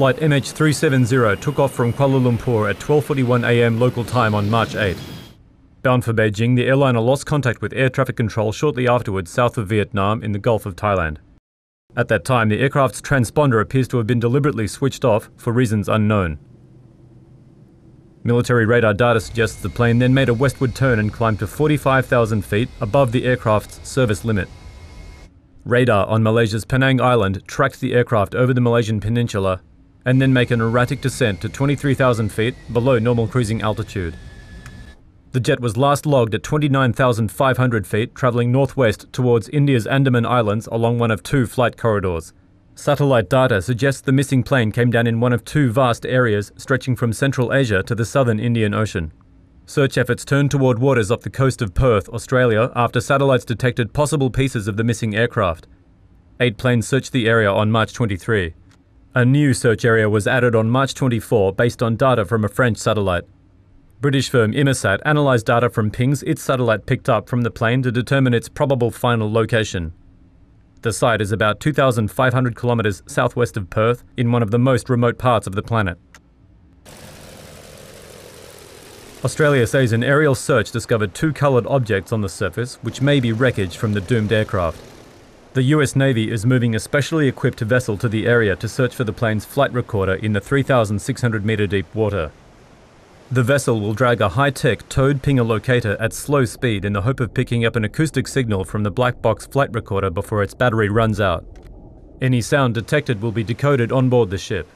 flight MH370 took off from Kuala Lumpur at 12.41am local time on March 8. Bound for Beijing, the airliner lost contact with air traffic control shortly afterwards south of Vietnam in the Gulf of Thailand. At that time, the aircraft's transponder appears to have been deliberately switched off for reasons unknown. Military radar data suggests the plane then made a westward turn and climbed to 45,000 feet above the aircraft's service limit. Radar on Malaysia's Penang Island tracked the aircraft over the Malaysian peninsula and then make an erratic descent to 23,000 feet below normal cruising altitude. The jet was last logged at 29,500 feet travelling northwest towards India's Andaman Islands along one of two flight corridors. Satellite data suggests the missing plane came down in one of two vast areas stretching from Central Asia to the southern Indian Ocean. Search efforts turned toward waters off the coast of Perth, Australia, after satellites detected possible pieces of the missing aircraft. Eight planes searched the area on March 23. A new search area was added on March 24 based on data from a French satellite. British firm Imasat analysed data from pings its satellite picked up from the plane to determine its probable final location. The site is about 2,500 kilometres southwest of Perth in one of the most remote parts of the planet. Australia says an aerial search discovered two coloured objects on the surface which may be wreckage from the doomed aircraft. The US Navy is moving a specially equipped vessel to the area to search for the plane's flight recorder in the 3,600 metre deep water. The vessel will drag a high-tech towed pinger locator at slow speed in the hope of picking up an acoustic signal from the black box flight recorder before its battery runs out. Any sound detected will be decoded on board the ship.